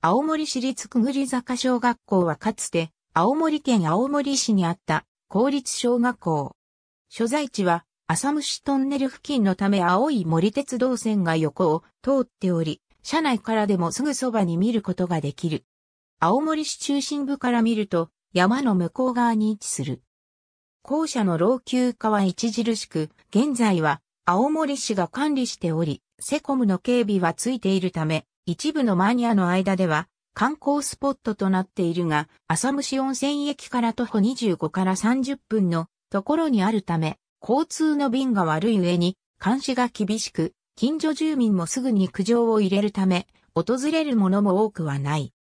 青森市立くぐり坂小学校はかつて、青森県青森市にあった公立小学校。所在地は、浅虫トンネル付近のため青い森鉄道線が横を通っており、車内からでもすぐそばに見ることができる。青森市中心部から見ると、山の向こう側に位置する。校舎の老朽化は著しく、現在は青森市が管理しており、セコムの警備はついているため、一部のマニアの間では観光スポットとなっているが、浅虫温泉駅から徒歩25から30分のところにあるため、交通の便が悪い上に監視が厳しく、近所住民もすぐに苦情を入れるため、訪れるものも多くはない。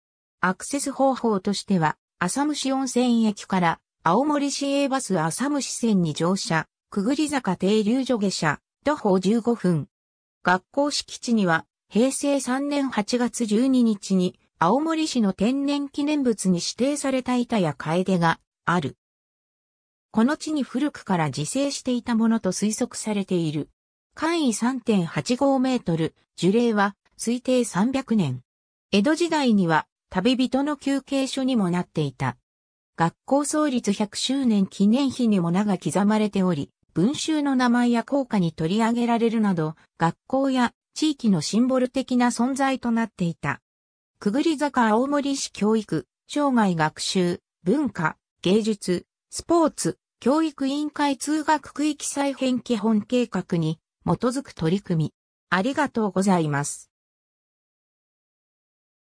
アクセス方法としては、浅虫温泉駅から青森市営バス浅虫線に乗車、くぐり坂停留所下車、徒歩15分。学校敷地には平成3年8月12日に青森市の天然記念物に指定された板や楓がある。この地に古くから自生していたものと推測されている。簡易3.85メートル、樹齢は推定300年。江戸時代には旅人の休憩所にもなっていた。学校創立100周年記念碑にも名が刻まれており、文集の名前や校歌に取り上げられるなど、学校や地域のシンボル的な存在となっていた。くぐり坂青森市教育、生涯学習、文化、芸術、スポーツ、教育委員会通学区域再編基本計画に基づく取り組み。ありがとうございます。